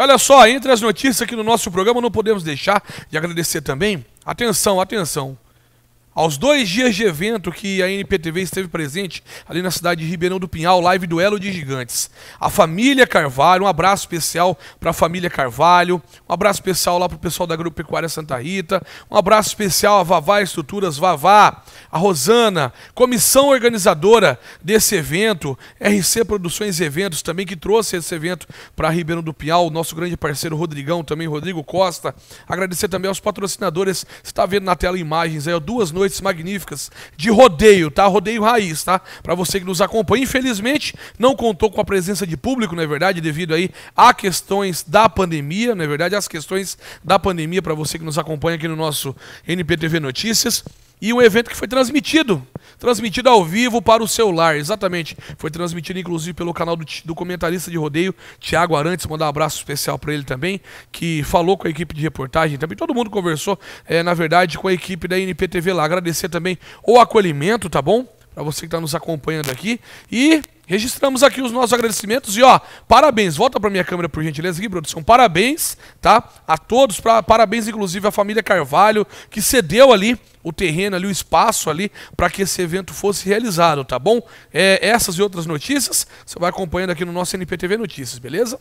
Olha só, entre as notícias aqui no nosso programa, não podemos deixar de agradecer também. Atenção, atenção. Aos dois dias de evento que a NPTV esteve presente, ali na cidade de Ribeirão do Pinhal, live Duelo de Gigantes. A família Carvalho, um abraço especial para a família Carvalho, um abraço especial lá para o pessoal da Agropecuária Santa Rita, um abraço especial a Vavá Estruturas Vavá, a Rosana, comissão organizadora desse evento, RC Produções Eventos também, que trouxe esse evento para Ribeirão do Pinhal, o nosso grande parceiro Rodrigão também, Rodrigo Costa. Agradecer também aos patrocinadores, você está vendo na tela imagens aí, duas noites noites magníficas de rodeio, tá? Rodeio raiz, tá? Para você que nos acompanha. Infelizmente, não contou com a presença de público, não é verdade? Devido aí a questões da pandemia, não é verdade? As questões da pandemia para você que nos acompanha aqui no nosso NPTV Notícias e um evento que foi transmitido. Transmitido ao vivo para o celular, exatamente. Foi transmitido, inclusive, pelo canal do, do comentarista de rodeio, Tiago Arantes. Mandar um abraço especial para ele também, que falou com a equipe de reportagem também. Todo mundo conversou, é, na verdade, com a equipe da NPTV lá. Agradecer também o acolhimento, tá bom? para você que está nos acompanhando aqui. E registramos aqui os nossos agradecimentos. E ó, parabéns. Volta para minha câmera, por gentileza, aqui, produção. Parabéns, tá? A todos. Pra, parabéns, inclusive, à família Carvalho, que cedeu ali o terreno ali, o espaço ali, para que esse evento fosse realizado, tá bom? É, essas e outras notícias, você vai acompanhando aqui no nosso NPTV Notícias, beleza?